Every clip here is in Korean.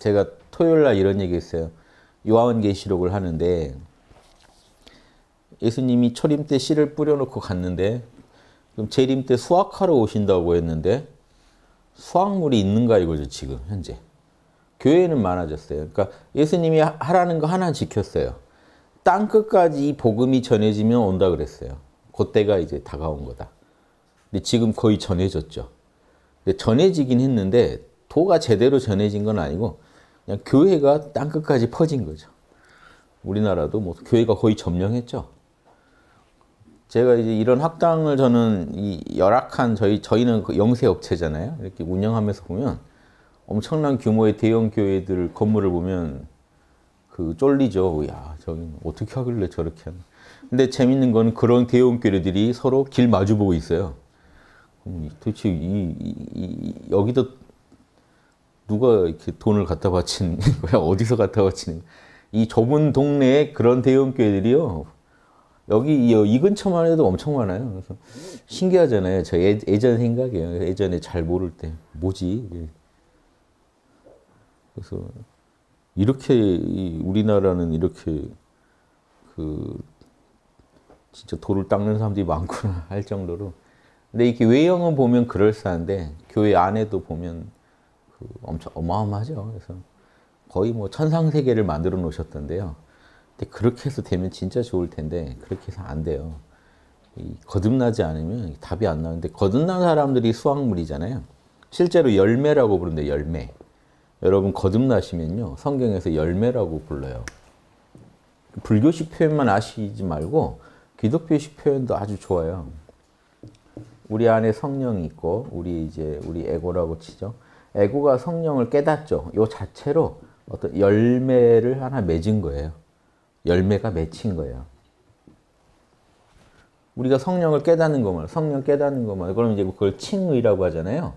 제가 토요일 날 이런 얘기 했어요. 요한계시록을 하는데 예수님이 초림 때 씨를 뿌려놓고 갔는데 그럼 재림 때 수확하러 오신다고 했는데 수확물이 있는가 이거죠 지금 현재 교회는 많아졌어요 그러니까 예수님이 하라는 거 하나 지켰어요 땅 끝까지 이 복음이 전해지면 온다 그랬어요 그때가 이제 다가온 거다 근데 지금 거의 전해졌죠 전해지긴 했는데 도가 제대로 전해진 건 아니고 그냥 교회가 땅끝까지 퍼진 거죠. 우리나라도 뭐 교회가 거의 점령했죠. 제가 이제 이런 학당을 저는 이 열악한 저희 저희는 그 영세 업체잖아요. 이렇게 운영하면서 보면 엄청난 규모의 대형 교회들 건물을 보면 그 쫄리죠. 야, 저기 어떻게 하길래 저렇게 하나. 근데 재밌는 건 그런 대형 교회들이 서로 길 마주보고 있어요. 음, 도대체 이, 이, 이여기도 누가 이렇게 돈을 갖다 바친 거야? 어디서 갖다 바치는 이 좁은 동네에 그런 대형교회들이요. 여기 이 근처만 해도 엄청 많아요. 그래서 신기하잖아요. 저 예, 전 생각이에요. 예전에 잘 모를 때 뭐지? 그래서 이렇게 우리나라는 이렇게 그 진짜 돌을 닦는 사람들이 많구나 할 정도로 근데 이렇게 외형은 보면 그럴싸한데 교회 안에도 보면 그 엄청 어마어마하죠. 그래서 거의 뭐 천상 세계를 만들어 놓으셨던데요. 근데 그렇게 해서 되면 진짜 좋을 텐데 그렇게 해서 안 돼요. 거듭나지 않으면 답이 안나는데 거듭난 사람들이 수확물이잖아요. 실제로 열매라고 부르는데 열매. 여러분 거듭나시면요 성경에서 열매라고 불러요. 불교식 표현만 아시지 말고 기독교식 표현도 아주 좋아요. 우리 안에 성령이 있고 우리 이제 우리 에고라고 치죠. 에고가 성령을 깨닫죠. 요 자체로 어떤 열매를 하나 맺은 거예요. 열매가 맺힌 거예요. 우리가 성령을 깨닫는 것만, 성령 깨닫는 것만, 그럼 이제 뭐 그걸 칭의라고 하잖아요.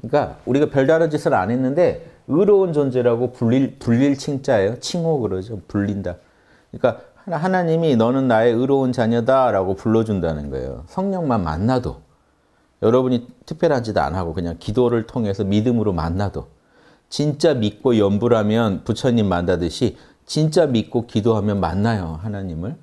그러니까 우리가 별다른 짓을 안 했는데 의로운 존재라고 불릴, 불릴 칭자예요. 칭호 그러죠. 불린다. 그러니까 하나님이 너는 나의 의로운 자녀다라고 불러준다는 거예요. 성령만 만나도. 여러분이 특별한 짓안 하고 그냥 기도를 통해서 믿음으로 만나도 진짜 믿고 연불하면 부처님 만나듯이 진짜 믿고 기도하면 만나요. 하나님을.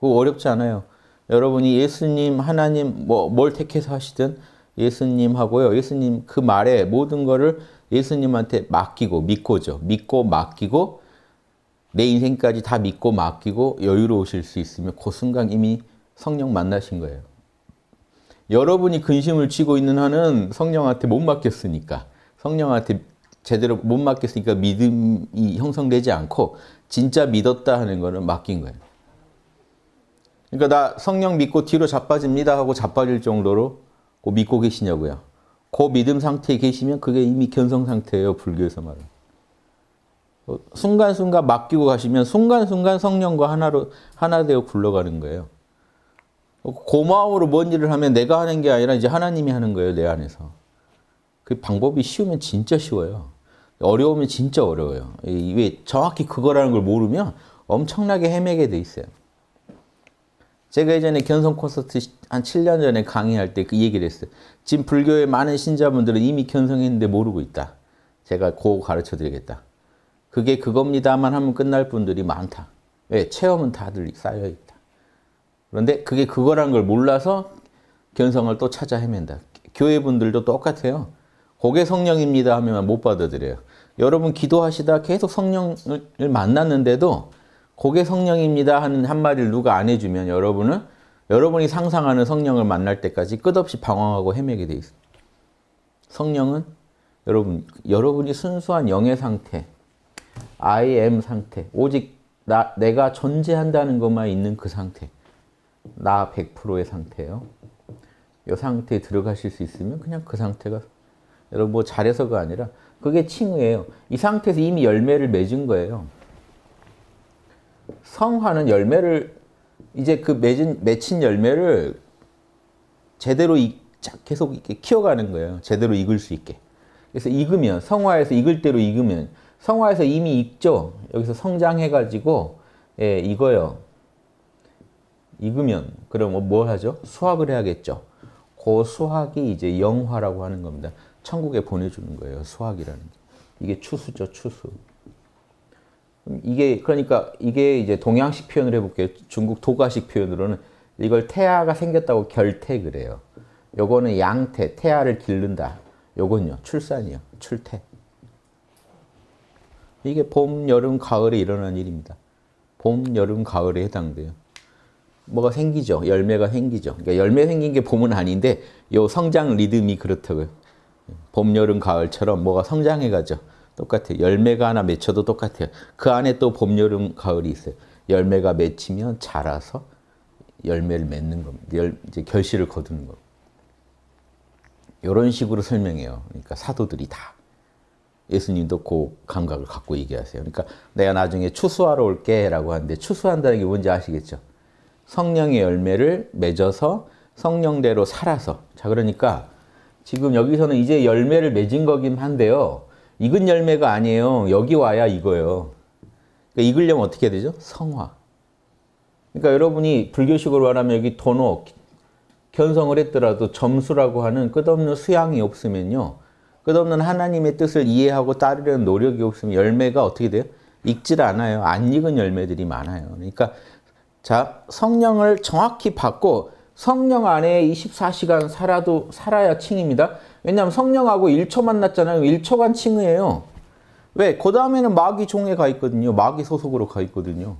그 어렵지 않아요. 여러분이 예수님, 하나님 뭐 뭘 택해서 하시든 예수님하고요. 예수님 그 말에 모든 거를 예수님한테 맡기고 믿고죠. 믿고 맡기고 내 인생까지 다 믿고 맡기고 여유로우실 수 있으면 그 순간 이미 성령 만나신 거예요. 여러분이 근심을 치고 있는 한은 성령한테 못 맡겼으니까 성령한테 제대로 못 맡겼으니까 믿음이 형성되지 않고 진짜 믿었다 하는 거는 맡긴 거예요. 그러니까 나 성령 믿고 뒤로 자빠집니다 하고 자빠질 정도로 믿고 계시냐고요. 그 믿음 상태에 계시면 그게 이미 견성 상태예요. 불교에서 말은. 순간순간 맡기고 가시면 순간순간 성령과 하나로 하나 되어 굴러가는 거예요. 고마움으로 뭔 일을 하면 내가 하는 게 아니라 이제 하나님이 하는 거예요, 내 안에서. 그 방법이 쉬우면 진짜 쉬워요. 어려우면 진짜 어려워요. 왜 정확히 그거라는 걸 모르면 엄청나게 헤매게 돼 있어요. 제가 예전에 견성 콘서트 한 7년 전에 강의할 때 그 얘기를 했어요. 지금 불교의 많은 신자분들은 이미 견성했는데 모르고 있다. 제가 고 가르쳐 드리겠다. 그게 그겁니다만 하면 끝날 분들이 많다. 왜? 예, 체험은 다들 쌓여 있다. 그런데 그게 그거란 걸 몰라서 견성을 또 찾아 헤맨다. 교회분들도 똑같아요. 고개 성령입니다 하면 못 받아들여요. 여러분 기도하시다 계속 성령을 만났는데도 고개 성령입니다 하는 한마디를 누가 안 해주면 여러분은 여러분이 상상하는 성령을 만날 때까지 끝없이 방황하고 헤매게 돼 있어요. 성령은 여러분, 여러분이 순수한 영의 상태, I am 상태, 오직 나, 내가 존재한다는 것만 있는 그 상태. 나 100%의 상태예요. 이 상태에 들어가실 수 있으면 그냥 그 상태가 여러분 뭐 잘해서가 아니라 그게 칭의예요. 이 상태에서 이미 열매를 맺은 거예요. 성화는 열매를 이제 그 맺은 맺힌 열매를 제대로 이, 계속 이렇게 키워가는 거예요. 제대로 익을 수 있게. 그래서 익으면 성화에서 익을 대로 익으면 성화에서 이미 익죠. 여기서 성장해가지고 예, 익어요. 익으면 그럼 뭐, 뭘 하죠? 수확을 해야겠죠. 그 수확이 이제 영화라고 하는 겁니다. 천국에 보내주는 거예요. 수확이라는 게. 이게 추수죠, 추수. 이게 그러니까 이게 이제 동양식 표현을 해볼게요. 중국 도가식 표현으로는 이걸 태아가 생겼다고 결태 그래요. 요거는 양태, 태아를 기른다. 요건요, 출산이요, 출태. 이게 봄, 여름, 가을에 일어난 일입니다. 봄, 여름, 가을에 해당돼요. 뭐가 생기죠. 열매가 생기죠. 그러니까 열매 생긴 게 봄은 아닌데 요 성장 리듬이 그렇다고요. 봄, 여름, 가을처럼 뭐가 성장해 가죠. 똑같아요. 열매가 하나 맺혀도 똑같아요. 그 안에 또 봄, 여름, 가을이 있어요. 열매가 맺히면 자라서 열매를 맺는 겁니다. 열, 이제 결실을 거두는 겁니다. 이런 식으로 설명해요. 그러니까 사도들이 다. 예수님도 그 감각을 갖고 얘기하세요. 그러니까 내가 나중에 추수하러 올게 라고 하는데 추수한다는 게 뭔지 아시겠죠? 성령의 열매를 맺어서 성령대로 살아서 자 그러니까 지금 여기서는 이제 열매를 맺은 거긴 한데요. 익은 열매가 아니에요. 여기 와야 이거요 그러니까 익으려면 어떻게 되죠? 성화. 그러니까 여러분이 불교식으로 말하면 여기 도노, 견성을 했더라도 점수라고 하는 끝없는 수양이 없으면요. 끝없는 하나님의 뜻을 이해하고 따르려는 노력이 없으면 열매가 어떻게 돼요? 익질 않아요. 안 익은 열매들이 많아요. 그러니까 자, 성령을 정확히 받고 성령 안에 24시간 살아도 살아야 칭입니다. 왜냐하면 성령하고 1초 만났잖아요. 1초간 칭의예요. 왜? 그 다음에는 마귀 종에 가 있거든요. 마귀 소속으로 가 있거든요.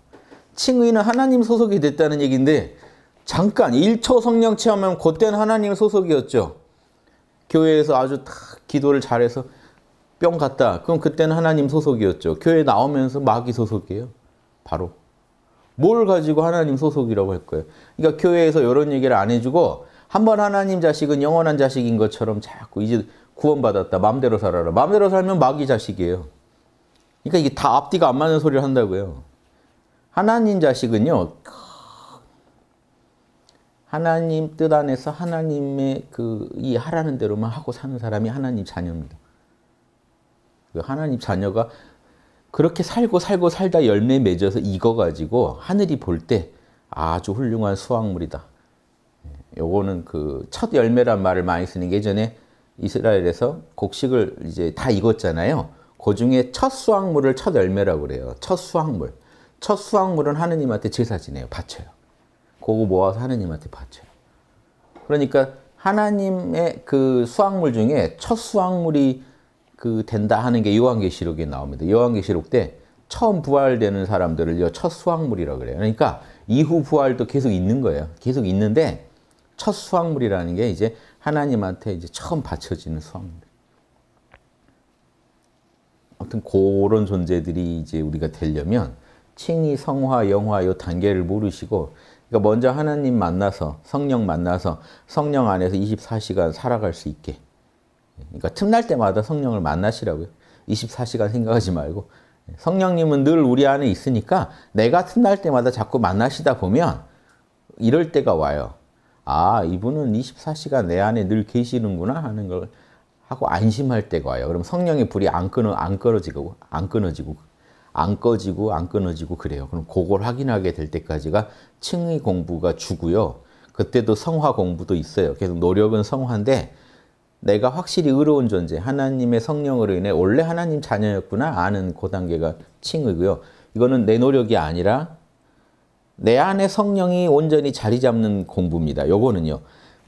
칭의는 하나님 소속이 됐다는 얘기인데 잠깐 1초 성령 체험하면 그때는 하나님 소속이었죠. 교회에서 아주 탁 기도를 잘해서 뿅 갔다. 그럼 그때는 하나님 소속이었죠. 교회 나오면서 마귀 소속이에요. 바로. 뭘 가지고 하나님 소속이라고 할 거예요. 그러니까 교회에서 이런 얘기를 안 해주고 한번 하나님 자식은 영원한 자식인 것처럼 자꾸 이제 구원받았다. 마음대로 살아라. 마음대로 살면 마귀 자식이에요. 그러니까 이게 다 앞뒤가 안 맞는 소리를 한다고요. 하나님 자식은요. 하나님 뜻 안에서 하나님의 그 이 하라는 대로만 하고 사는 사람이 하나님 자녀입니다. 그 하나님 자녀가 그렇게 살고 살고 살다 열매 맺어서 익어가지고 하늘이 볼 때 아주 훌륭한 수확물이다. 예, 요거는 그 첫 열매란 말을 많이 쓰는 게 예전에 이스라엘에서 곡식을 이제 다 익었잖아요. 그 중에 첫 수확물을 첫 열매라고 그래요. 첫 수확물. 첫 수확물은 하느님한테 제사 지내요. 바쳐요. 그거 모아서 하느님한테 바쳐요. 그러니까 하나님의 그 수확물 중에 첫 수확물이 그 된다 하는 게 요한계시록에 나옵니다. 요한계시록 때 처음 부활되는 사람들을첫 수확물이라고 그래요. 그러니까 이후 부활도 계속 있는 거예요. 계속 있는데 첫 수확물이라는 게 이제 하나님한테 이제 처음 바쳐지는 수확물. 어떤 그런 존재들이 이제 우리가 되려면 칭의, 성화, 영화 요 단계를 모르시고 그러니까 먼저 하나님 만나서 성령 만나서 성령 안에서 24시간 살아갈 수 있게 그러니까 틈날 때마다 성령을 만나시라고요. 24시간 생각하지 말고 성령님은 늘 우리 안에 있으니까 내가 틈날 때마다 자꾸 만나시다 보면 이럴 때가 와요. 아 이분은 24시간 내 안에 늘 계시는구나 하는 걸 하고 안심할 때가 와요. 그럼 성령의 불이 안 끊어 안 끊어지고 안 끊어지고 안 꺼지고 안 끊어지고 그래요. 그럼 그걸 확인하게 될 때까지가 층의 공부가 주고요. 그때도 성화 공부도 있어요. 계속 노력은 성화인데 내가 확실히 의로운 존재, 하나님의 성령으로 인해 원래 하나님 자녀였구나 아는 그 단계가 칭의고요 이거는 내 노력이 아니라 내 안에 성령이 온전히 자리 잡는 공부입니다. 요거는요.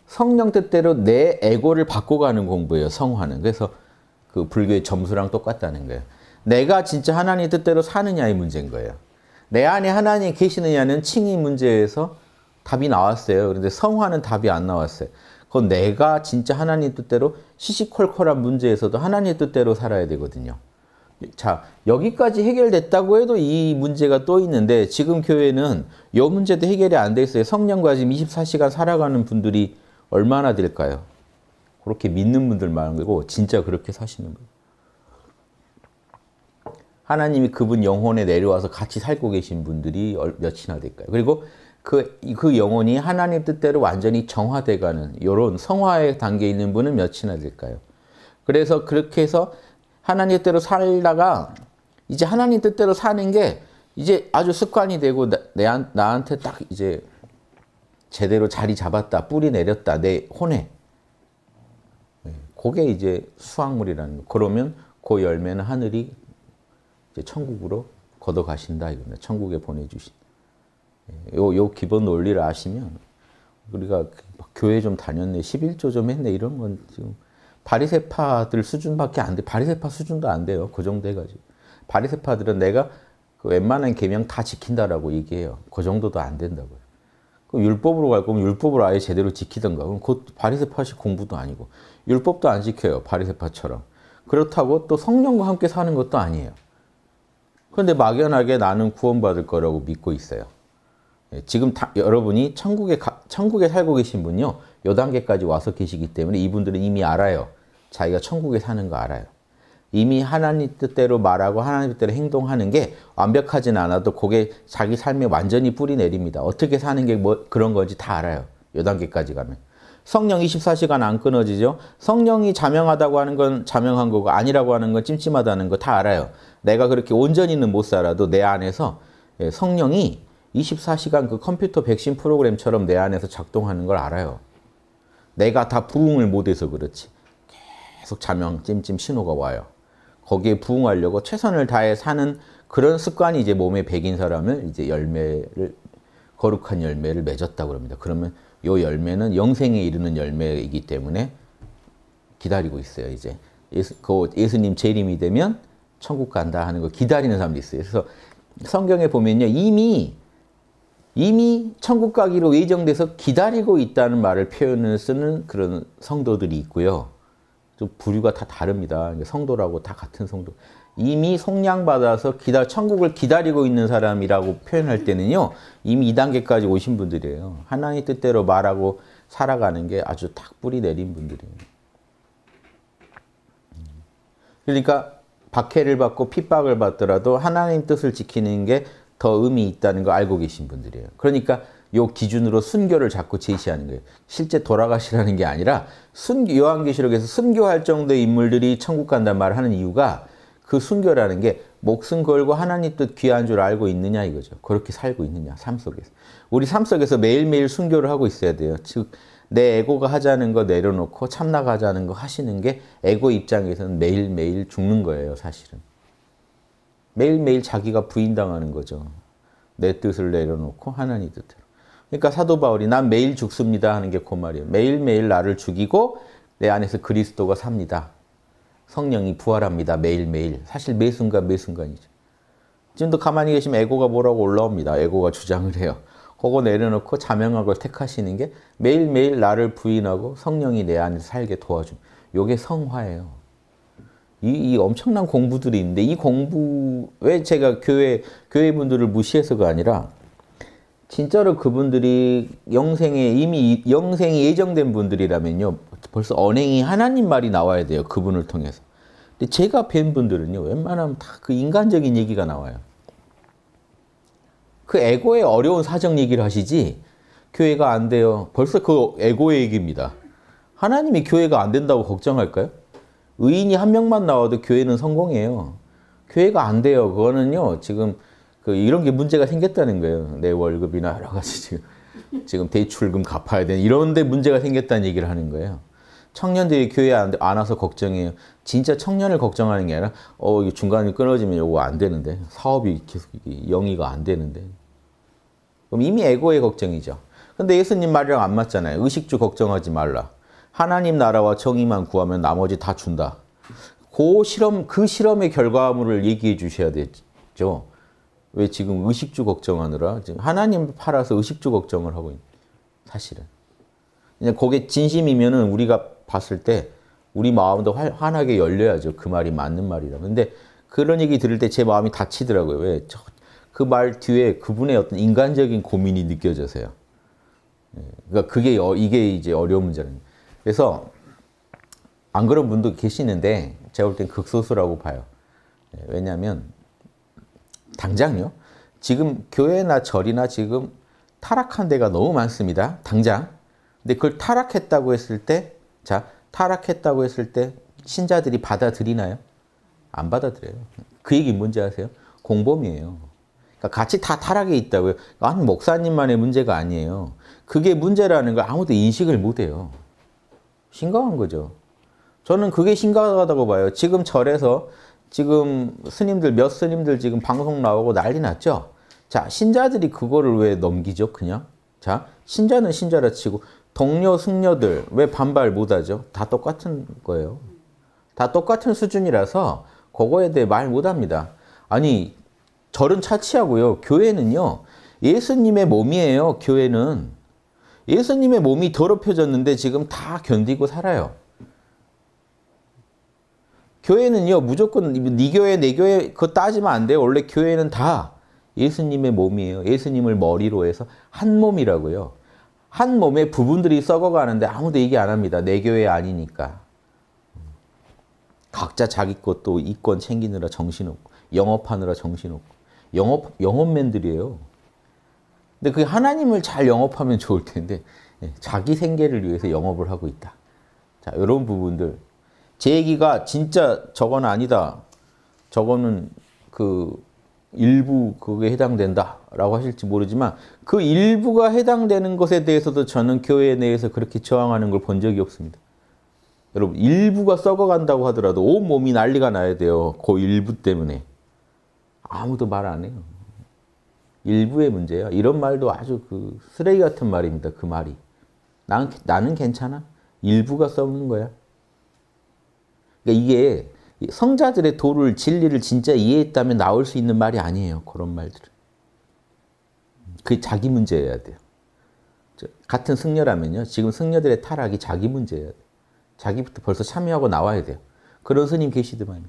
성령 뜻대로 내 에고를 바꿔가는 공부예요. 성화는. 그래서 그 불교의 점수랑 똑같다는 거예요. 내가 진짜 하나님 뜻대로 사느냐의 문제인 거예요. 내 안에 하나님 계시느냐는 칭의 문제에서 답이 나왔어요. 그런데 성화는 답이 안 나왔어요. 그건 내가 진짜 하나님 뜻대로 시시콜콜한 문제에서도 하나님 뜻대로 살아야 되거든요. 자, 여기까지 해결됐다고 해도 이 문제가 또 있는데 지금 교회는 이 문제도 해결이 안 돼 있어요. 성령과 지금 24시간 살아가는 분들이 얼마나 될까요? 그렇게 믿는 분들 많은 거고 진짜 그렇게 사시는 거예요. 하나님이 그분 영혼에 내려와서 같이 살고 계신 분들이 몇이나 될까요? 그리고 그, 그 영혼이 하나님 뜻대로 완전히 정화돼가는 이런 성화의 단계에 있는 분은 몇이나 될까요? 그래서 그렇게 해서 하나님 뜻대로 살다가 이제 하나님 뜻대로 사는 게 이제 아주 습관이 되고 나, 내, 나한테 딱 이제 제대로 자리 잡았다, 뿌리 내렸다, 내 혼에. 네, 그게 이제 수확물이라는 거. 그러면 그 열매는 하늘이 이제 천국으로 걷어가신다. 이거는 천국에 보내주신 예, 요, 요 기본 논리를 아시면 우리가 그 교회 좀 다녔네, 11조 좀 했네 이런 건 지금 바리세파들 수준밖에 안 돼. 바리세파 수준도 안 돼요. 그 정도 해가지고. 바리세파들은 내가 그 웬만한 계명 다 지킨다라고 얘기해요. 그 정도도 안 된다고요. 율법으로 갈 거면 율법을 아예 제대로 지키든가. 그럼 그 바리세파식 공부도 아니고 율법도 안 지켜요. 바리세파처럼. 그렇다고 또 성령과 함께 사는 것도 아니에요. 그런데 막연하게 나는 구원받을 거라고 믿고 있어요. 예, 지금 다, 여러분이 천국에, 가, 천국에 살고 계신 분요, 요 단계까지 와서 계시기 때문에 이분들은 이미 알아요. 자기가 천국에 사는 거 알아요. 이미 하나님 뜻대로 말하고 하나님 뜻대로 행동하는 게 완벽하진 않아도 그게 자기 삶에 완전히 뿌리 내립니다. 어떻게 사는 게 뭐 그런 건지 다 알아요. 요 단계까지 가면. 성령 24시간 안 끊어지죠. 성령이 자명하다고 하는 건 자명한 거고 아니라고 하는 건 찜찜하다는 거 다 알아요. 내가 그렇게 온전히는 못 살아도 내 안에서 예, 성령이 24시간 그 컴퓨터 백신 프로그램처럼 내 안에서 작동하는 걸 알아요. 내가 다 부응을 못해서 그렇지. 계속 자명 찜찜 신호가 와요. 거기에 부응하려고 최선을 다해 사는 그런 습관이 이제 몸에 백인 사람을 이제 열매를 거룩한 열매를 맺었다고 합니다. 그러면 요 열매는 영생에 이르는 열매이기 때문에 기다리고 있어요. 이제 예수, 그 예수님 재림이 되면 천국 간다 하는 거 기다리는 사람도 있어요. 그래서 성경에 보면요 이미 이미 천국 가기로 예정돼서 기다리고 있다는 말을 표현을 쓰는 그런 성도들이 있고요. 좀 부류가 다 다릅니다. 성도라고 다 같은 성도. 이미 속량받아서 기다 천국을 기다리고 있는 사람이라고 표현할 때는요. 이미 이 단계까지 오신 분들이에요. 하나님 뜻대로 말하고 살아가는 게 아주 탁 뿌리 내린 분들이에요. 그러니까 박해를 받고 핍박을 받더라도 하나님 뜻을 지키는 게더 의미 있다는 거 알고 계신 분들이에요. 그러니까 요 기준으로 순교를 자꾸 제시하는 거예요. 실제 돌아가시라는 게 아니라 순 요한계시록에서 순교할 정도의 인물들이 천국 간단 말을 하는 이유가 그 순교라는 게 목숨 걸고 하나님 뜻 귀한 줄 알고 있느냐 이거죠. 그렇게 살고 있느냐 삶 속에서. 우리 삶 속에서 매일매일 순교를 하고 있어야 돼요. 즉내 에고가 하자는 거 내려놓고 참나가 자는거 하시는 게 에고 입장에서는 매일매일 죽는 거예요, 사실은. 매일매일 자기가 부인당하는 거죠. 내 뜻을 내려놓고 하나님 뜻대로. 그러니까 사도 바울이 난 매일 죽습니다 하는 게 그 말이에요. 매일매일 나를 죽이고 내 안에서 그리스도가 삽니다. 성령이 부활합니다. 매일매일. 사실 매 순간 매 순간이죠. 지금도 가만히 계시면 에고가 뭐라고 올라옵니다. 에고가 주장을 해요. 그거 내려놓고 자명하고 택하시는 게 매일매일 나를 부인하고 성령이 내 안에서 살게 도와줍니다. 요게 성화예요. 이, 이 엄청난 공부들이 있는데 이 공부 왜 제가 교회 교회분들을 무시해서가 아니라 진짜로 그분들이 영생에 이미 영생이 예정된 분들이라면요 벌써 언행이 하나님 말이 나와야 돼요 그분을 통해서. 근데 제가 뵌 분들은요 웬만하면 다 그 인간적인 얘기가 나와요. 그 에고의 어려운 사정 얘기를 하시지 교회가 안 돼요. 벌써 그 에고의 얘기입니다. 하나님이 교회가 안 된다고 걱정할까요? 의인이 한 명만 나와도 교회는 성공이요 교회가 안 돼요. 그거는요. 지금 그 이런 게 문제가 생겼다는 거예요. 내 월급이나 여러 가지 지금 지금 대출금 갚아야 되는 이런데 문제가 생겼다는 얘기를 하는 거예요. 청년들이 교회 안, 안 와서 걱정해요. 진짜 청년을 걱정하는 게 아니라 어 중간에 끊어지면 이거 안 되는데 사업이 계속 영위가 안 되는데 그럼 이미 에고의 걱정이죠. 근데 예수님 말이랑 안 맞잖아요. 의식주 걱정하지 말라. 하나님 나라와 정의만 구하면 나머지 다 준다. 그 실험, 그 실험의 결과물을 얘기해 주셔야 되죠. 왜 지금 의식주 걱정하느라 지금 하나님 팔아서 의식주 걱정을 하고 있는 사실은. 그냥 그게 진심이면은 우리가 봤을 때 우리 마음도 환하게 열려야죠. 그 말이 맞는 말이라. 근데 그런 얘기 들을 때 제 마음이 다치더라고요. 왜? 그 말 뒤에 그분의 어떤 인간적인 고민이 느껴져서요. 예, 그러니까 그게 어, 이게 이제 어려운 문제는. 그래서 안 그런 분도 계시는데 제가 볼 땐 극소수라고 봐요. 예, 왜냐하면 당장요. 지금 교회나 절이나 지금 타락한 데가 너무 많습니다. 당장. 근데 그걸 타락했다고 했을 때, 자, 타락했다고 했을 때 신자들이 받아들이나요? 안 받아들여요. 그 얘기 뭔지 아세요? 공범이에요. 그러니까 같이 다 타락에 있다고요. 한 목사님만의 문제가 아니에요. 그게 문제라는 걸 아무도 인식을 못해요. 심각한 거죠. 저는 그게 심각하다고 봐요. 지금 절에서 지금 스님들 몇 스님들 지금 방송 나오고 난리 났죠. 자 신자들이 그거를 왜 넘기죠 그냥? 자 신자는 신자라 치고 동료 승려들 왜 반발 못하죠? 다 똑같은 거예요. 다 똑같은 수준이라서 그거에 대해 말 못합니다. 아니 절은 차치하고요. 교회는요. 예수님의 몸이에요. 교회는. 예수님의 몸이 더럽혀졌는데 지금 다 견디고 살아요. 교회는요 무조건 네 교회 내 네 교회 그거 따지면 안 돼요. 원래 교회는 다 예수님의 몸이에요. 예수님을 머리로 해서 한 몸이라고요. 한 몸의 부분들이 썩어가는데 아무도 얘기 안 합니다. 내 교회 아니니까. 각자 자기 것도 이권 챙기느라 정신없고 영업하느라 정신없고 영업 영업맨들이에요. 근데 그 하나님을 잘 영업하면 좋을 텐데 예, 자기 생계를 위해서 영업을 하고 있다. 자, 이런 부분들. 제 얘기가 진짜 저건 아니다. 저거는 그 일부 그게 해당된다라고 하실지 모르지만 그 일부가 해당되는 것에 대해서도 저는 교회 내에서 그렇게 저항하는 걸 본 적이 없습니다. 여러분 일부가 썩어간다고 하더라도 온몸이 난리가 나야 돼요. 그 일부 때문에. 아무도 말 안 해요. 일부의 문제야. 이런 말도 아주 그 쓰레기 같은 말입니다. 그 말이. 나는, 나는 괜찮아. 일부가 써먹는 거야. 그러니까 이게 성자들의 도를, 진리를 진짜 이해했다면 나올 수 있는 말이 아니에요. 그런 말들은. 그게 자기 문제여야 돼요. 같은 승려라면요. 지금 승려들의 타락이 자기 문제예요. 여 자기부터 벌써 참여하고 나와야 돼요. 그런 스님 계시더만 요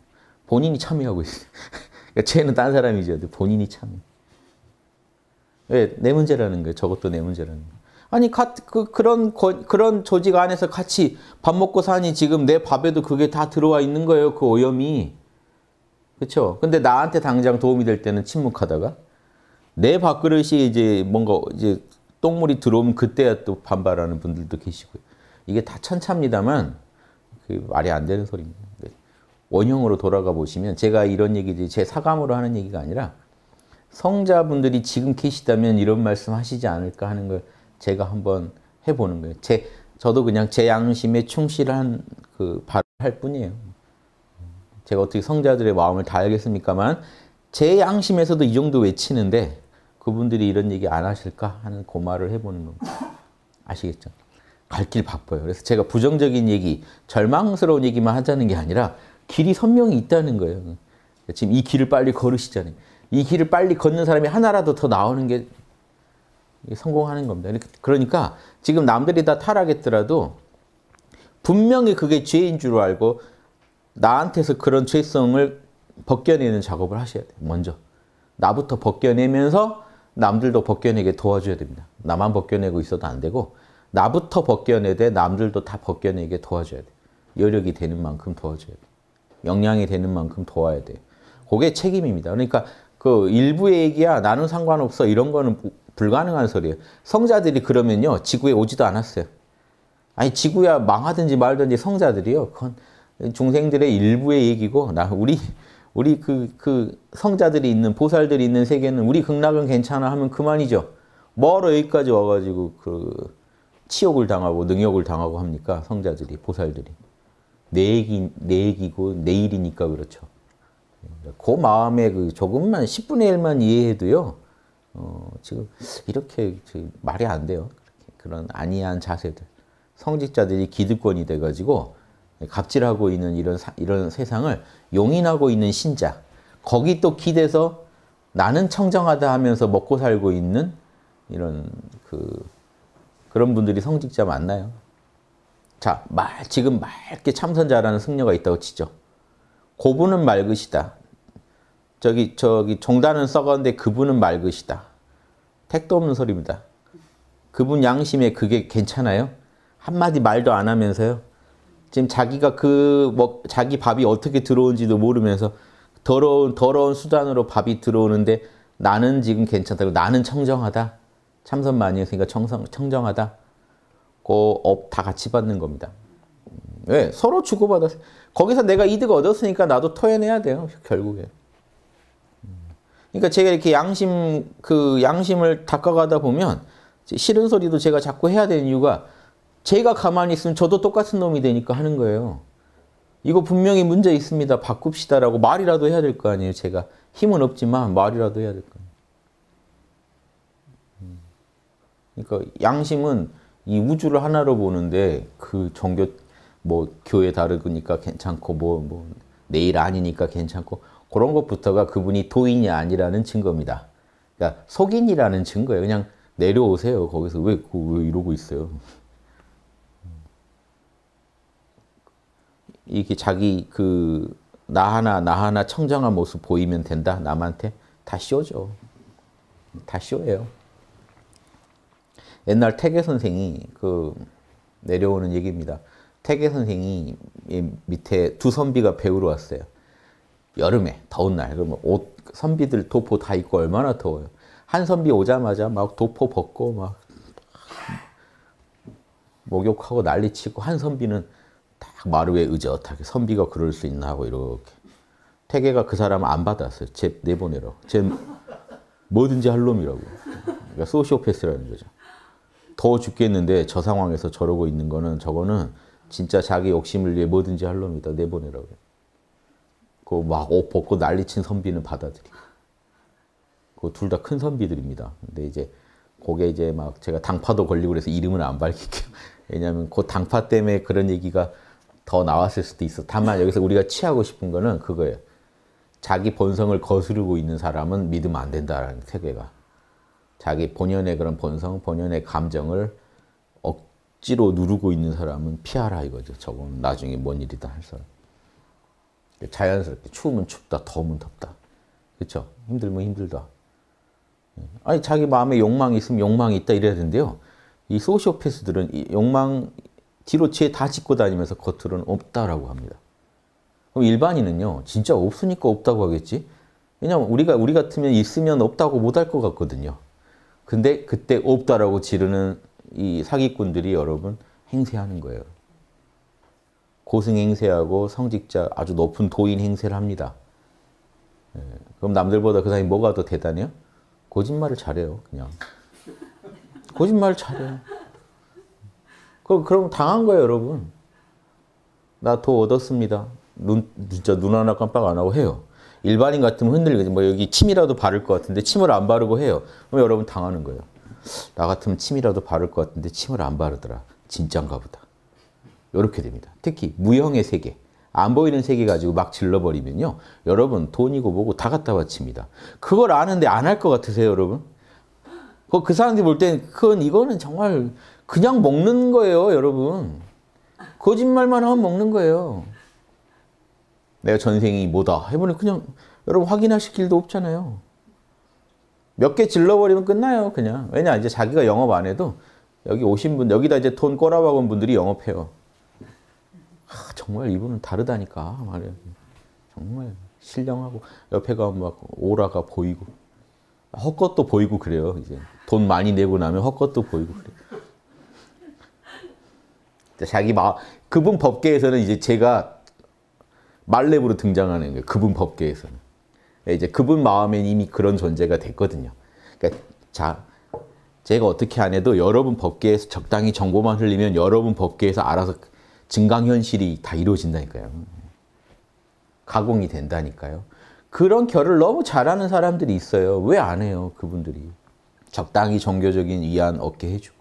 본인이 참여하고 있어요. 그러니까 죄는 딴 사람이죠. 본인이 참여. 예, 내 문제라는 거예요. 저것도 내 문제라는 거예요. 아니 가, 그, 그런 거, 그런 조직 안에서 같이 밥 먹고 사니 지금 내 밥에도 그게 다 들어와 있는 거예요. 그 오염이. 그쵸 근데 나한테 당장 도움이 될 때는 침묵하다가 내 밥그릇이 이제 뭔가 이제 똥물이 들어오면 그때야 또 반발하는 분들도 계시고요. 이게 다 천차입니다만 그 말이 안 되는 소리입니다. 네. 원형으로 돌아가 보시면 제가 이런 얘기지 제 사감으로 하는 얘기가 아니라 성자분들이 지금 계시다면 이런 말씀 하시지 않을까 하는 걸 제가 한번 해보는 거예요. 제, 저도 그냥 제 양심에 충실한 그 발할 뿐이에요. 제가 어떻게 성자들의 마음을 다 알겠습니까만 제 양심에서도 이 정도 외치는데 그분들이 이런 얘기 안 하실까 하는 고말을 해보는 겁니다. 아시겠죠? 갈 길 바빠요. 그래서 제가 부정적인 얘기, 절망스러운 얘기만 하자는 게 아니라 길이 선명히 있다는 거예요. 지금 이 길을 빨리 걸으시잖아요. 이 길을 빨리 걷는 사람이 하나라도 더 나오는 게 성공하는 겁니다. 그러니까 지금 남들이 다 타락했더라도 분명히 그게 죄인 줄 알고 나한테서 그런 죄성을 벗겨내는 작업을 하셔야 돼요. 먼저. 나부터 벗겨내면서 남들도 벗겨내게 도와줘야 됩니다. 나만 벗겨내고 있어도 안 되고 나부터 벗겨내되 남들도 다 벗겨내게 도와줘야 돼. 여력이 되는 만큼 도와줘야 돼. 역량이 되는 만큼 도와야 돼. 그게 책임입니다. 그러니까 그 일부 얘기야 나는 상관없어 이런 거는 부, 불가능한 소리예요. 성자들이 그러면요 지구에 오지도 않았어요. 아니 지구야 망하든지 말든지 성자들이요 그건 중생들의 일부의 얘기고 나 우리 우리 그, 그 성자들이 있는 보살들이 있는 세계는 우리 극락은 괜찮아 하면 그만이죠. 뭐로 여기까지 와가지고 그 치욕을 당하고 능욕을 당하고 합니까 성자들이 보살들이 내 얘기 내 얘기고 내 일이니까 그렇죠. 그 마음의 그 조금만 10분의 1만 이해해도요. 어, 지금 이렇게 지금 그 말이 안 돼요. 그런 안이한 자세들. 성직자들이 기득권이 돼가지고 갑질하고 있는 이런, 사, 이런 세상을 용인하고 있는 신자. 거기 또 기대서 나는 청정하다 하면서 먹고 살고 있는 이런 그 그런 분들이 성직자 맞나요? 자, 말 지금 맑게 참선자라는 승려가 있다고 치죠. 고분은 맑으시다. 저기 저기 종단은 썩었는데 그분은 맑으시다. 택도 없는 소리입니다. 그분 양심에 그게 괜찮아요? 한마디 말도 안 하면서요. 지금 자기가 그뭐 자기 밥이 어떻게 들어온지도 모르면서 더러운 더러운 수단으로 밥이 들어오는데 나는 지금 괜찮다고 나는 청정하다. 참선 많이 했으니까 청정, 청정하다. 그업다 같이 받는 겁니다. 네, 서로 주고받았어 거기서 내가 이득 얻었으니까 나도 토해내야 돼요. 결국에. 음. 그러니까 제가 이렇게 양심, 그 양심을 닦아가다 보면 싫은 소리도 제가 자꾸 해야 되는 이유가 제가 가만히 있으면 저도 똑같은 놈이 되니까 하는 거예요. 이거 분명히 문제 있습니다. 바꿉시다라고 말이라도 해야 될 거 아니에요. 제가 힘은 없지만 말이라도 해야 될거 음. 그러니까 양심은 이 우주를 하나로 보는데 그 종교 뭐 교회 다르니까 괜찮고 뭐, 뭐 내일 아니니까 괜찮고 그런 것부터가 그분이 도인이 아니라는 증거입니다. 그러니까 속인이라는 증거예요. 그냥 내려오세요. 거기서 왜, 그, 왜 이러고 있어요. 이게 자기 그 나 하나 나 하나 청정한 모습 보이면 된다. 남한테 다 쇼죠. 다 쇼예요. 옛날 태계 선생이 그 내려오는 얘기입니다. 태계 선생이 밑에 두 선비가 배우러 왔어요. 여름에 더운 날 그러면 옷 선비들 도포 다 입고 얼마나 더워요. 한 선비 오자마자 막 도포 벗고 막 목욕하고 난리치고 한 선비는 딱 마루에 의젓하게 선비가 그럴 수 있나 하고 이렇게 태계가 그 사람 안 받았어요. 쟤 내보내라고. 뭐든지 할 놈이라고. 그러니까 소시오패스라는 거죠. 더워 죽겠는데 저 상황에서 저러고 있는 거는 저거는 진짜 자기 욕심을 위해 뭐든지 할 놈이다. 내보내라고. 그 막 옷 벗고 난리친 선비는 받아들이고. 그 둘 다 큰 선비들입니다. 근데 이제 그게 이제 막 제가 당파도 걸리고 그래서 이름은 안 밝힐게요. 왜냐하면 그 당파 때문에 그런 얘기가 더 나왔을 수도 있어. 다만 여기서 우리가 취하고 싶은 거는 그거예요. 자기 본성을 거스르고 있는 사람은 믿으면 안 된다라는 세계가. 자기 본연의 그런 본성, 본연의 감정을 억지로 누르고 있는 사람은 피하라 이거죠. 저건 나중에 뭔 일이다 할 사람. 그러니까 자연스럽게 추우면 춥다, 더우면 덥다. 그렇죠? 힘들면 힘들다. 아니 자기 마음에 욕망이 있으면 욕망이 있다 이래야 된대요. 이 소시오패스들은 이 욕망 뒤로 죄다 짚고 다니면서 겉으로는 없다라고 합니다. 그럼 일반인은요, 진짜 없으니까 없다고 하겠지. 왜냐면 우리가 우리 같으면 있으면 없다고 못할 것 같거든요. 근데 그때 없다라고 지르는 이 사기꾼들이 여러분 행세하는 거예요. 고승 행세하고 성직자 아주 높은 도인 행세를 합니다. 예, 그럼 남들보다 그 사람이 뭐가 더 대단해요? 거짓말을 잘해요, 그냥. 거짓말을 잘해요. 그, 그럼 당한 거예요, 여러분. 나 돈 얻었습니다. 눈, 진짜 눈 하나 깜빡 안 하고 해요. 일반인 같으면 흔들리지. 뭐 여기 침이라도 바를 것 같은데 침을 안 바르고 해요. 그럼 여러분 당하는 거예요. 나 같으면 침이라도 바를 것 같은데 침을 안 바르더라. 진짠가 보다. 이렇게 됩니다. 특히 무형의 세계, 안 보이는 세계 가지고 막 질러버리면요. 여러분 돈이고 뭐고 다 갖다 바칩니다. 그걸 아는데 안 할 것 같으세요, 여러분? 그 사람들이 볼땐 그건 이거는 정말 그냥 먹는 거예요, 여러분. 거짓말만 하면 먹는 거예요. 내가 전생이 뭐다 해보니 그냥 여러분 확인하실 길도 없잖아요. 몇개 질러버리면 끝나요 그냥 왜냐 이제 자기가 영업 안 해도 여기 오신 분 여기다 이제 돈 꼬라박은 분들이 영업해요 아, 정말 이분은 다르다니까 말이야 정말 신령하고 옆에 가막 오라가 보이고 헛것도 보이고 그래요 이제 돈 많이 내고 나면 헛것도 보이고 그래 자기 마 그분 법계에서는 이제 제가 말렙으로 등장하는 거예요 그분 법계에서는 예, 이제 그분 마음엔 이미 그런 존재가 됐거든요. 그러니까 자, 제가 어떻게 안 해도 여러분 법계에서 적당히 정보만 흘리면 여러분 법계에서 알아서 증강현실이 다 이루어진다니까요. 가공이 된다니까요. 그런 결을 너무 잘하는 사람들이 있어요. 왜 안 해요, 그분들이. 적당히 종교적인 위안 얻게 해주고.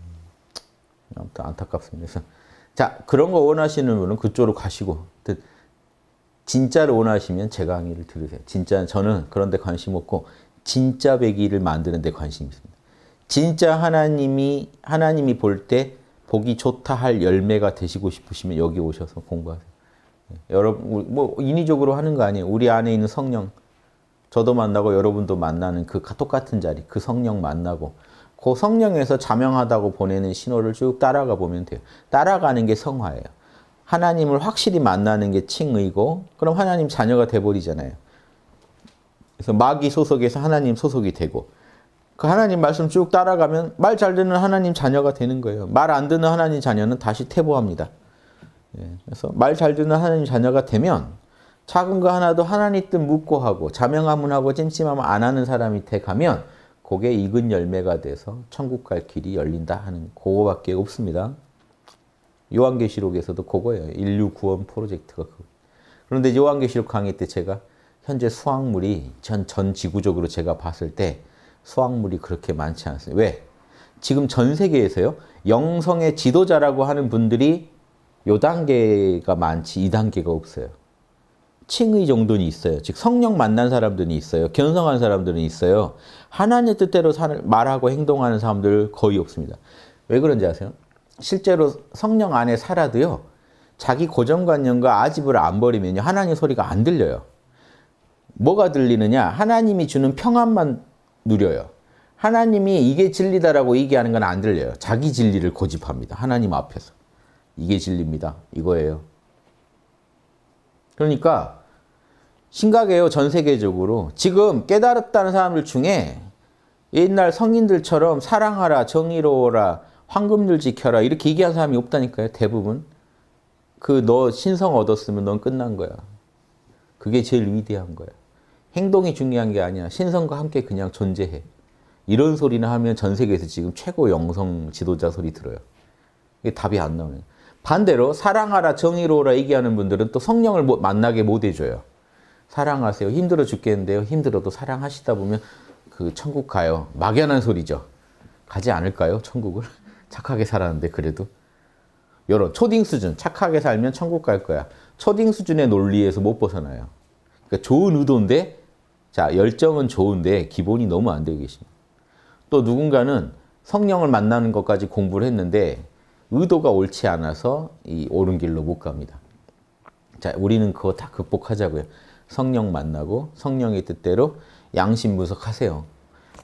음, 아무튼 안타깝습니다. 자, 그런 거 원하시는 분은 그쪽으로 가시고 진짜를 원하시면 제 강의를 들으세요. 진짜 저는 그런 데 관심 없고 진짜 배기를 만드는 데관심 있습니다. 진짜 하나님이 하나님이 볼 때 보기 좋다 할 열매가 되시고 싶으시면 여기 오셔서 공부하세요. 예, 여러분 뭐 인위적으로 하는 거 아니에요. 우리 안에 있는 성령 저도 만나고 여러분도 만나는 그 똑같은 자리 그 성령 만나고 그 성령에서 자명하다고 보내는 신호를 쭉 따라가 보면 돼요. 따라가는 게 성화예요. 하나님을 확실히 만나는 게 칭의고 그럼 하나님 자녀가 돼버리잖아요. 그래서 마귀 소속에서 하나님 소속이 되고 그 하나님 말씀 쭉 따라가면 말 잘 듣는 하나님 자녀가 되는 거예요. 말 안 듣는 하나님 자녀는 다시 태보합니다. 예, 그래서 말 잘 듣는 하나님 자녀가 되면 작은 거 하나도 하나님 뜻 묻고 하고 자명하문하고 찜찜하안 하는 사람이 돼가면 그게 익은 열매가 돼서 천국 갈 길이 열린다 하는 그거밖에 없습니다. 요한계시록에서도 그거예요. 인류 구원 프로젝트가 그거. 그런데 요한계시록 강의 때 제가 현재 수확물이 전, 전 지구적으로 제가 봤을 때 수확물이 그렇게 많지 않습니다. 왜? 지금 전 세계에서요. 영성의 지도자라고 하는 분들이 요 단계가 많지 이 단계가 없어요. 칭의 정도는 있어요. 즉 성령 만난 사람들은 있어요. 견성한 사람들은 있어요. 하나님의 뜻대로 말하고 행동하는 사람들 거의 없습니다. 왜 그런지 아세요? 실제로 성령 안에 살아도요. 자기 고정관념과 아집을 안버리면 하나님 소리가 안 들려요. 뭐가 들리느냐? 하나님이 주는 평안만 누려요. 하나님이 이게 진리다라고 얘기하는 건 안 들려요. 자기 진리를 고집합니다. 하나님 앞에서. 이게 진리입니다. 이거예요. 그러니까 심각해요. 전 세계적으로. 지금 깨달았다는 사람들 중에 옛날 성인들처럼 사랑하라, 정의로워라, 황금률 지켜라 이렇게 얘기한 사람이 없다니까요. 대부분. 그 너 신성 얻었으면 넌 끝난 거야. 그게 제일 위대한 거야. 행동이 중요한 게 아니야. 신성과 함께 그냥 존재해. 이런 소리나 하면 전 세계에서 지금 최고 영성 지도자 소리 들어요. 이게 답이 안 나오는. 반대로 사랑하라 정의로우라 얘기하는 분들은 또 성령을 뭐 만나게 못 해줘요. 사랑하세요. 힘들어 죽겠는데요. 힘들어도 사랑하시다 보면 그 천국 가요. 막연한 소리죠. 가지 않을까요? 천국을? 착하게 살았는데 그래도 여러 초딩 수준 착하게 살면 천국 갈 거야. 초딩 수준의 논리에서 못 벗어나요. 그러니까 좋은 의도인데 자 열정은 좋은데 기본이 너무 안 되어 계십니다. 또 누군가는 성령을 만나는 것까지 공부를 했는데 의도가 옳지 않아서 이 옳은 길로 못 갑니다. 자 우리는 그거 다 극복하자고요. 성령 만나고 성령의 뜻대로 양심 분석하세요.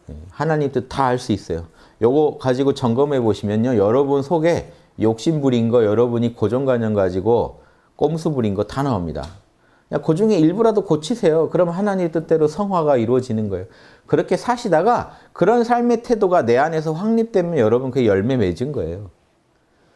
예, 하나님 뜻 다 알 수 있어요. 요거 가지고 점검해 보시면요. 여러분 속에 욕심 부린 거, 여러분이 고정관념 가지고 꼼수 부린 거 다 나옵니다. 그 중에 일부라도 고치세요. 그럼 하나님 뜻대로 성화가 이루어지는 거예요. 그렇게 사시다가 그런 삶의 태도가 내 안에서 확립되면 여러분 그 열매 맺은 거예요.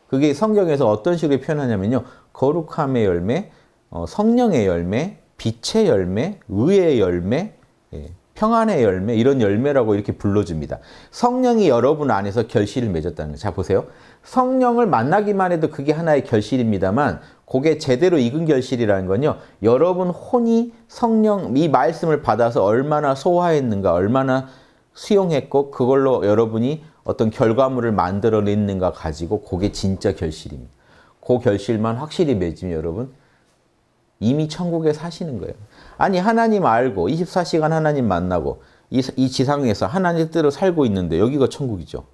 그게 성경에서 어떤 식으로 표현하냐면요. 거룩함의 열매, 어, 성령의 열매, 빛의 열매, 의의 열매, 예. 평안의 열매, 이런 열매라고 이렇게 불러줍니다. 성령이 여러분 안에서 결실을 맺었다는 거예요. 자, 보세요. 성령을 만나기만 해도 그게 하나의 결실입니다만, 그게 제대로 익은 결실이라는 건요. 여러분 혼이 성령, 이 말씀을 받아서 얼마나 소화했는가, 얼마나 수용했고, 그걸로 여러분이 어떤 결과물을 만들어냈는가 가지고, 그게 진짜 결실입니다. 그 결실만 확실히 맺으면 여러분, 이미 천국에 사시는 거예요. 아니 하나님 알고 24시간 하나님 만나고 이, 이 지상에서 하나님 뜻대로 살고 있는데 여기가 천국이죠.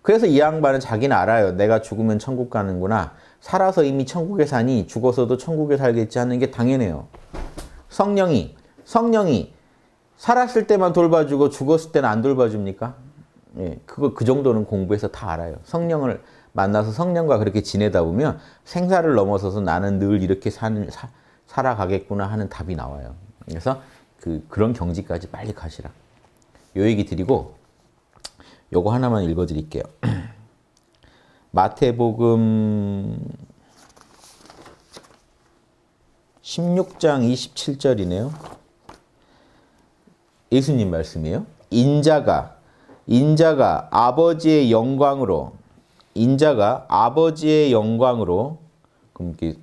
그래서 이 양반은 자기는 알아요. 내가 죽으면 천국 가는구나. 살아서 이미 천국에 사니 죽어서도 천국에 살겠지 하는 게 당연해요. 성령이 성령이 살았을 때만 돌봐주고 죽었을 때는 안 돌봐줍니까? 예, 그거 그 정도는 공부해서 다 알아요. 성령을 만나서 성령과 그렇게 지내다 보면 생사를 넘어서서 나는 늘 이렇게 사는 사, 살아가겠구나 하는 답이 나와요. 그래서 그, 그런 경지까지 빨리 가시라. 요 얘기 드리고 요거 하나만 읽어드릴게요. 마태복음 16장 27절이네요. 예수님 말씀이에요. 인자가 인자가 아버지의 영광으로 인자가 아버지의 영광으로 그럼 이렇게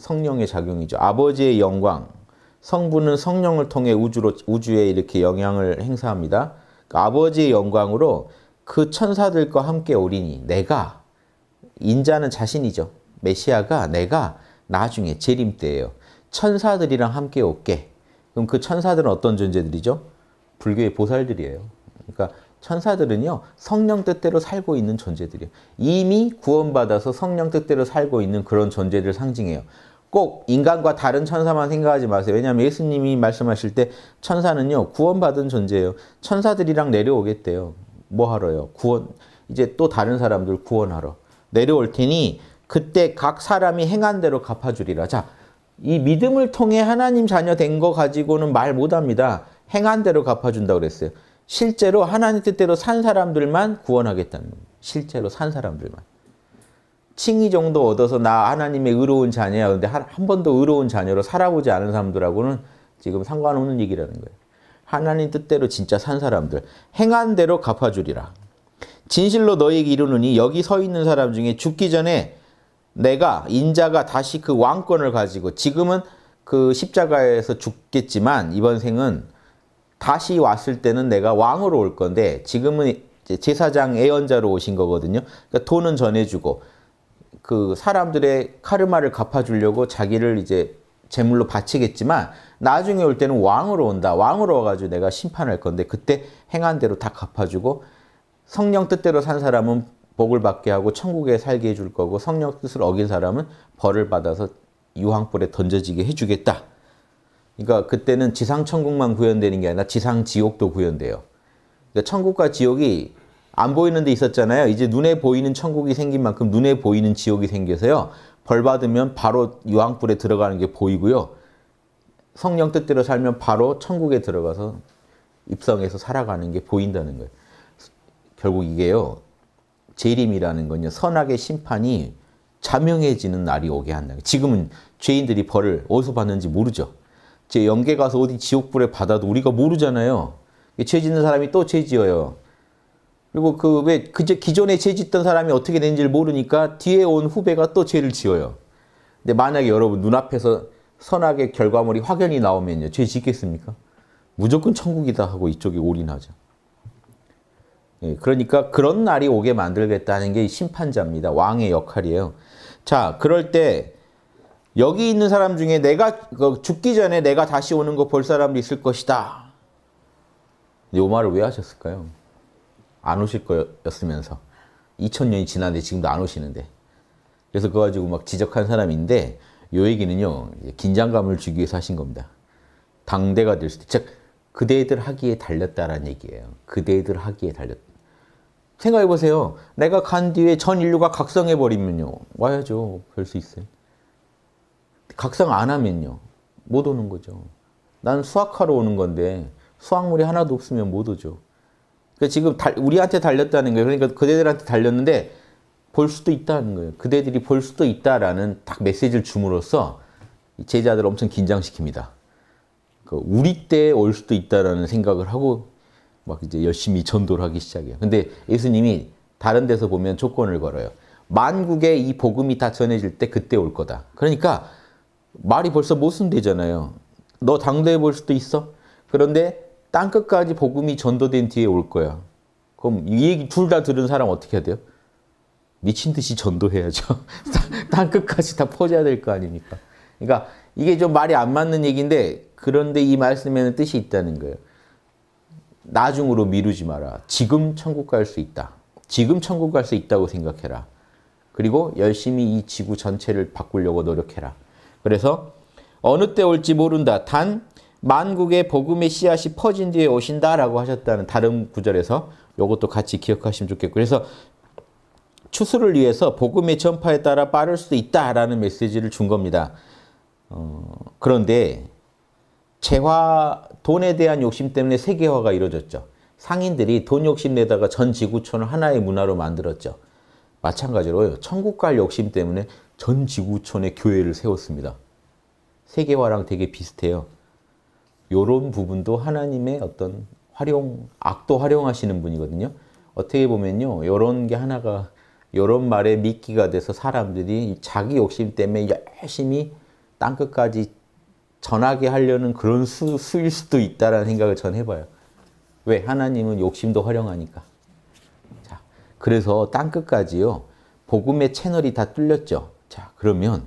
성령의 작용이죠. 아버지의 영광. 성부는 성령을 통해 우주로, 우주에 이렇게 영향을 행사합니다. 그러니까 아버지의 영광으로 그 천사들과 함께 오리니 내가 인자는 자신이죠. 메시아가 내가 나중에 재림 때예요. 천사들이랑 함께 올게. 그럼 그 천사들은 어떤 존재들이죠? 불교의 보살들이에요. 그러니까 천사들은요 성령 뜻대로 살고 있는 존재들이에요. 이미 구원받아서 성령 뜻대로 살고 있는 그런 존재를 상징해요. 꼭 인간과 다른 천사만 생각하지 마세요. 왜냐하면 예수님이 말씀하실 때 천사는요 구원받은 존재예요. 천사들이랑 내려오겠대요. 뭐 하러요? 구원 이제 또 다른 사람들 구원하러 내려올 테니 그때 각 사람이 행한 대로 갚아주리라. 자, 이 믿음을 통해 하나님 자녀 된 거 가지고는 말 못합니다. 행한 대로 갚아준다 그랬어요. 실제로 하나님 뜻대로 산 사람들만 구원하겠다는 실제로 산 사람들만. 칭의 정도 얻어서 나 하나님의 의로운 자녀야. 근데 한, 한 번도 의로운 자녀로 살아보지 않은 사람들하고는 지금 상관없는 얘기라는 거예요. 하나님 뜻대로 진짜 산 사람들. 행한 대로 갚아주리라. 진실로 너희에게 이르노니 여기 서 있는 사람 중에 죽기 전에 내가 인자가 다시 그 왕권을 가지고 지금은 그 십자가에서 죽겠지만 이번 생은 다시 왔을 때는 내가 왕으로 올 건데 지금은 제사장 애연자로 오신 거거든요. 그러니까 돈은 전해주고 그 사람들의 카르마를 갚아주려고 자기를 이제 제물로 바치겠지만 나중에 올 때는 왕으로 온다. 왕으로 와가지고 내가 심판할 건데 그때 행한 대로 다 갚아주고 성령 뜻대로 산 사람은 복을 받게 하고 천국에 살게 해줄 거고 성령 뜻을 어긴 사람은 벌을 받아서 유황불에 던져지게 해주겠다. 그러니까 그때는 지상 천국만 구현되는 게 아니라 지상 지옥도 구현돼요. 그러니까 천국과 지옥이 안 보이는 데 있었잖아요. 이제 눈에 보이는 천국이 생긴 만큼 눈에 보이는 지옥이 생겨서요. 벌 받으면 바로 유황불에 들어가는 게 보이고요. 성령 뜻대로 살면 바로 천국에 들어가서 입성해서 살아가는 게 보인다는 거예요. 결국 이게요. 재림이라는 건요. 선악의 심판이 자명해지는 날이 오게 한다. 지금은 죄인들이 벌을 어디서 받는지 모르죠. 제 영계 가서 어디 지옥불에 받아도 우리가 모르잖아요. 죄 짓는 사람이 또 죄 지어요. 그리고 그왜 그제 기존에 죄 짓던 사람이 어떻게 된지를 모르니까 뒤에 온 후배가 또 죄를 지어요. 근데 만약에 여러분 눈앞에서 선악의 결과물이 확연히 나오면요. 죄 짓겠습니까? 무조건 천국이다 하고 이쪽에 올인하죠. 예, 그러니까 그런 날이 오게 만들겠다는 게 심판자입니다. 왕의 역할이에요. 자, 그럴 때 여기 있는 사람 중에 내가 그 죽기 전에 내가 다시 오는 거 볼 사람도 있을 것이다. 이 말을 왜 하셨을까요? 안 오실 거였으면서 2000년이 지났는데 지금도 안 오시는데 그래서 그거 가지고 막 지적한 사람인데 요 얘기는요 긴장감을 주기 위해서 하신 겁니다. 당대가 될 수도 즉 그대들 하기에 달렸다라는 얘기예요. 그대들 하기에 달렸. 생각해 보세요. 내가 간 뒤에 전 인류가 각성해 버리면요 와야죠. 별수 있어요. 각성 안 하면요 못 오는 거죠. 난 수학하러 오는 건데 수학물이 하나도 없으면 못 오죠. 그러니까 지금 달, 우리한테 달렸다는 거예요. 그러니까 그대들한테 달렸는데 볼 수도 있다는 거예요. 그대들이 볼 수도 있다라는 딱 메시지를 줌으로써 제자들을 엄청 긴장시킵니다. 그 우리 때 올 수도 있다라는 생각을 하고 막 이제 열심히 전도를 하기 시작해요. 근데 예수님이 다른 데서 보면 조건을 걸어요. 만국에 이 복음이 다 전해질 때 그때 올 거다. 그러니까 말이 벌써 모순되잖아요. 너 당대해 볼 수도 있어. 그런데 땅끝까지 복음이 전도된 뒤에 올 거야. 그럼 이 얘기 둘 다 들은 사람 어떻게 해야 돼요? 미친 듯이 전도해야죠. 땅끝까지 다 퍼져야 될 거 아닙니까? 그러니까 이게 좀 말이 안 맞는 얘기인데 그런데 이 말씀에는 뜻이 있다는 거예요. 나중으로 미루지 마라. 지금 천국 갈 수 있다. 지금 천국 갈 수 있다고 생각해라. 그리고 열심히 이 지구 전체를 바꾸려고 노력해라. 그래서 어느 때 올지 모른다. 단 만국의 복음의 씨앗이 퍼진 뒤에 오신다라고 하셨다는 다른 구절에서 이것도 같이 기억하시면 좋겠고 그래서 추수를 위해서 복음의 전파에 따라 빠를 수도 있다라는 메시지를 준 겁니다. 어, 그런데 재화 돈에 대한 욕심 때문에 세계화가 이루어졌죠. 상인들이 돈 욕심 내다가 전 지구촌을 하나의 문화로 만들었죠. 마찬가지로 천국 갈 욕심 때문에 전 지구촌에 교회를 세웠습니다. 세계화랑 되게 비슷해요. 요런 부분도 하나님의 어떤 활용, 악도 활용하시는 분이거든요. 어떻게 보면요. 요런 게 하나가 요런 말에 미끼가 돼서 사람들이 자기 욕심 때문에 열심히 땅끝까지 전하게 하려는 그런 수, 수일 수도 있다라는 생각을 전 해봐요. 왜? 하나님은 욕심도 활용하니까. 자, 그래서 땅끝까지요. 복음의 채널이 다 뚫렸죠. 자, 그러면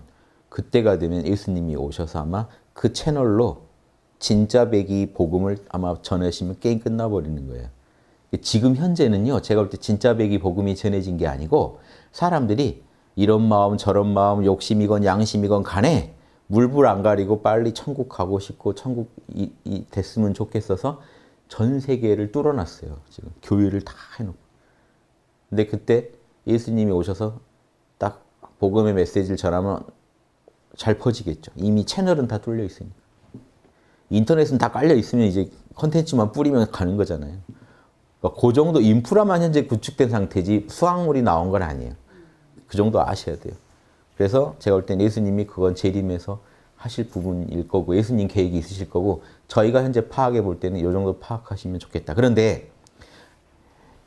그때가 되면 예수님이 오셔서 아마 그 채널로 진짜 백이 복음을 아마 전하시면 게임 끝나버리는 거예요. 지금 현재는요, 제가 볼 때 진짜 백이 복음이 전해진 게 아니고 사람들이 이런 마음, 저런 마음, 욕심이건 양심이건 간에 물불 안 가리고 빨리 천국 가고 싶고 천국 이, 이 됐으면 좋겠어서 전 세계를 뚫어놨어요. 지금 교회를 다 해놓고. 근데 그때 예수님이 오셔서 딱 복음의 메시지를 전하면 잘 퍼지겠죠. 이미 채널은 다 뚫려 있으니까. 인터넷은 다 깔려 있으면 이제 컨텐츠만 뿌리면 가는 거잖아요. 그러니까 그 정도 인프라만 현재 구축된 상태지 수확물이 나온 건 아니에요. 그 정도 아셔야 돼요. 그래서 제가 볼땐 예수님이 그건 재림에서 하실 부분일 거고 예수님 계획이 있으실 거고 저희가 현재 파악해 볼 때는 이 정도 파악하시면 좋겠다. 그런데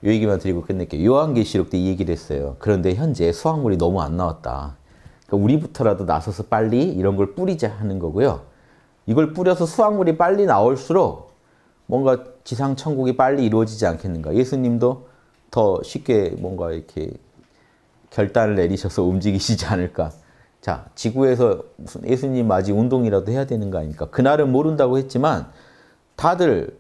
이 얘기만 드리고 끝낼게요. 요한계시록 때 이 얘기를 했어요. 그런데 현재 수확물이 너무 안 나왔다. 그러니까 우리부터라도 나서서 빨리 이런 걸 뿌리자 하는 거고요. 이걸 뿌려서 수확물이 빨리 나올수록 뭔가 지상천국이 빨리 이루어지지 않겠는가. 예수님도 더 쉽게 뭔가 이렇게 결단을 내리셔서 움직이시지 않을까. 자, 지구에서 무슨 예수님 맞이 운동이라도 해야 되는 거 아닙니까? 그날은 모른다고 했지만 다들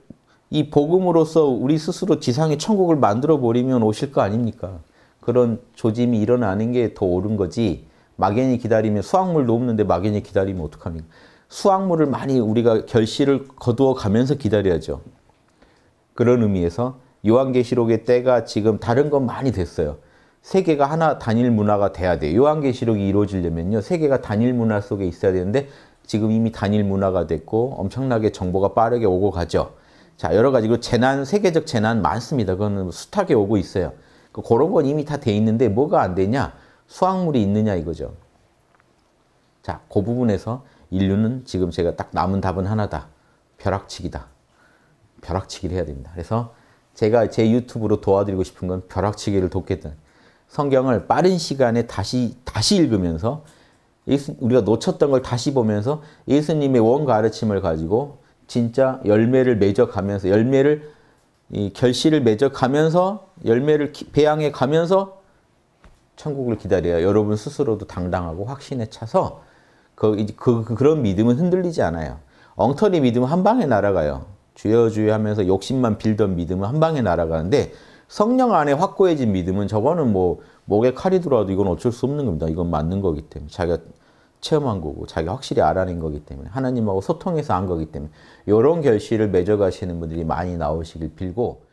이 복음으로서 우리 스스로 지상의 천국을 만들어 버리면 오실 거 아닙니까? 그런 조짐이 일어나는 게 더 옳은 거지. 막연히 기다리면 수확물 놓는데 막연히 기다리면 어떡합니까? 수확물을 많이 우리가 결실을 거두어 가면서 기다려야죠. 그런 의미에서 요한계시록의 때가 지금 다른 건 많이 됐어요. 세계가 하나 단일 문화가 돼야 돼요. 요한계시록이 이루어지려면요. 세계가 단일 문화 속에 있어야 되는데 지금 이미 단일 문화가 됐고 엄청나게 정보가 빠르게 오고 가죠. 자, 여러 가지로 재난, 세계적 재난 많습니다. 그거는 뭐 숱하게 오고 있어요. 그 그런 건 이미 다 돼 있는데 뭐가 안 되냐? 수확물이 있느냐 이거죠. 자, 그 부분에서 인류는 지금 제가 딱 남은 답은 하나다. 벼락치기다. 벼락치기를 해야 됩니다. 그래서 제가 제 유튜브로 도와드리고 싶은 건 벼락치기를 돕겠다. 성경을 빠른 시간에 다시 다시 읽으면서 예수, 우리가 놓쳤던 걸 다시 보면서 예수님의 원 가르침을 가지고 진짜 열매를 맺어가면서 열매를 이 결실을 맺어가면서 열매를 배양해 가면서 천국을 기다려요. 여러분 스스로도 당당하고 확신에 차서 그, 그, 그, 그런 믿음은 흔들리지 않아요. 엉터리 믿음은 한 방에 날아가요. 주여 주여 하면서 욕심만 빌던 믿음은 한 방에 날아가는데 성령 안에 확고해진 믿음은 저거는 뭐 목에 칼이 들어와도 이건 어쩔 수 없는 겁니다. 이건 맞는 거기 때문에 자기가 체험한 거고 자기가 확실히 알아낸 거기 때문에 하나님하고 소통해서 한 거기 때문에 이런 결실을 맺어가시는 분들이 많이 나오시길 빌고